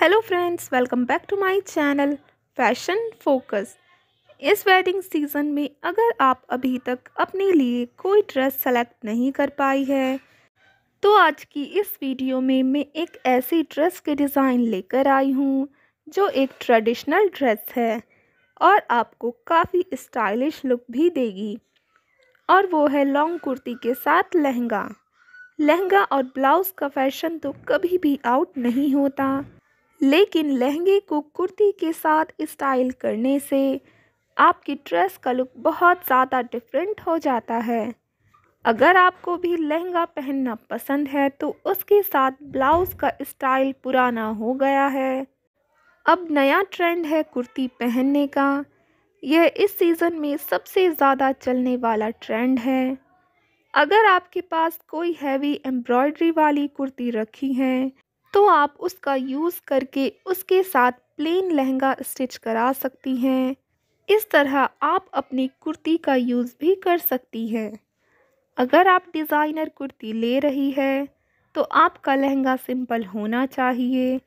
hello friends welcome back to my channel fashion focus इस wedding season में अगर आप अभी तक अपने लिए कोई ड्रेस सेलेक्ट नहीं कर पाई है तो आज की इस वीडियो में मैं एक ऐसी ड्रेस के डिज़ाइन लेकर आई हूँ जो एक ट्रेडिशनल ड्रेस है और आपको काफ़ी स्टाइलिश लुक भी देगी और वो है लॉन्ग कुर्ती के साथ लहंगा लहंगा और ब्लाउज़ का फैशन तो कभी भी आउट नहीं होता लेकिन लहंगे को कुर्ती के साथ स्टाइल करने से आपकी ड्रेस का लुक बहुत ज़्यादा डिफरेंट हो जाता है अगर आपको भी लहंगा पहनना पसंद है तो उसके साथ ब्लाउज़ का स्टाइल पुराना हो गया है अब नया ट्रेंड है कुर्ती पहनने का यह इस सीज़न में सबसे ज़्यादा चलने वाला ट्रेंड है अगर आपके पास कोई हैवी एम्ब्रॉयडरी वाली कुर्ती रखी है तो आप उसका यूज़ करके उसके साथ प्लेन लहंगा स्टिच करा सकती हैं इस तरह आप अपनी कुर्ती का यूज़ भी कर सकती हैं अगर आप डिज़ाइनर कुर्ती ले रही है तो आपका लहंगा सिंपल होना चाहिए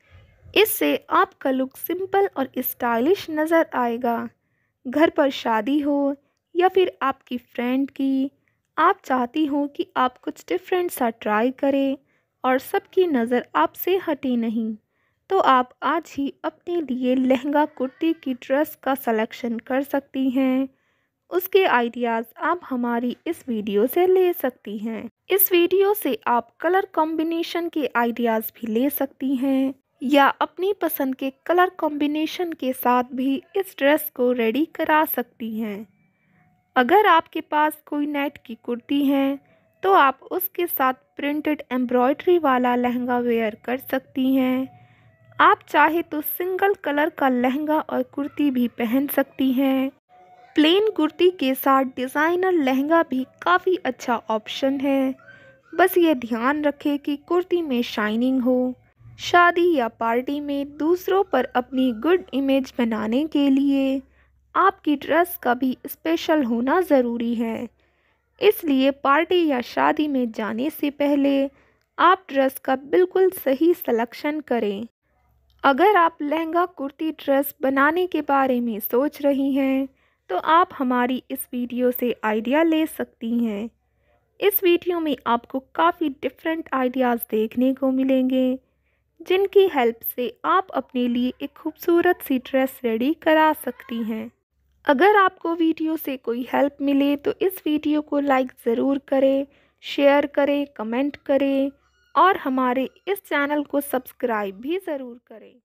इससे आपका लुक सिंपल और स्टाइलिश नज़र आएगा घर पर शादी हो या फिर आपकी फ्रेंड की आप चाहती हो कि आप कुछ डिफरेंट सा ट्राई करें और सबकी नज़र आपसे हटी नहीं तो आप आज ही अपने लिए लहंगा कुर्ती की ड्रेस का सलेक्शन कर सकती हैं उसके आइडियाज़ आप हमारी इस वीडियो से ले सकती हैं इस वीडियो से आप कलर कॉम्बिनेशन के आइडियाज़ भी ले सकती हैं या अपनी पसंद के कलर कॉम्बिनेशन के साथ भी इस ड्रेस को रेडी करा सकती हैं अगर आपके पास कोई नेट की कुर्ती है तो आप उसके साथ प्रिंटेड एम्ब्रॉयडरी वाला लहंगा वेयर कर सकती हैं आप चाहे तो सिंगल कलर का लहंगा और कुर्ती भी पहन सकती हैं प्लेन कुर्ती के साथ डिज़ाइनर लहंगा भी काफ़ी अच्छा ऑप्शन है बस ये ध्यान रखें कि कुर्ती में शाइनिंग हो शादी या पार्टी में दूसरों पर अपनी गुड इमेज बनाने के लिए आपकी ड्रेस का भी स्पेशल होना ज़रूरी है इसलिए पार्टी या शादी में जाने से पहले आप ड्रेस का बिल्कुल सही सलेक्शन करें अगर आप लहंगा कुर्ती ड्रेस बनाने के बारे में सोच रही हैं तो आप हमारी इस वीडियो से आइडिया ले सकती हैं इस वीडियो में आपको काफ़ी डिफरेंट आइडियाज़ देखने को मिलेंगे जिनकी हेल्प से आप अपने लिए एक खूबसूरत सी ड्रेस रेडी करा सकती हैं अगर आपको वीडियो से कोई हेल्प मिले तो इस वीडियो को लाइक ज़रूर करें शेयर करें कमेंट करें और हमारे इस चैनल को सब्सक्राइब भी ज़रूर करें